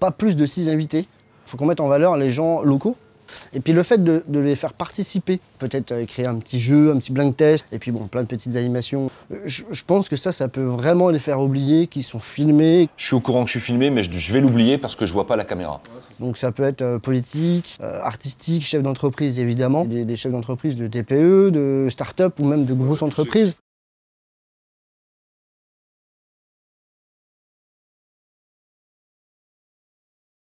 pas plus de six invités. Il faut qu'on mette en valeur les gens locaux. Et puis le fait de, les faire participer, peut-être euh, créer un petit jeu, un petit blind test, et puis bon, plein de petites animations. Euh, je, pense que ça, ça peut vraiment les faire oublier qu'ils sont filmés. Je suis au courant que je suis filmé, mais je, vais l'oublier parce que je vois pas la caméra. Donc ça peut être euh, politique, artistique, chef d'entreprise évidemment, des chefs d'entreprise de TPE, de start-up ou même de grosses entreprises.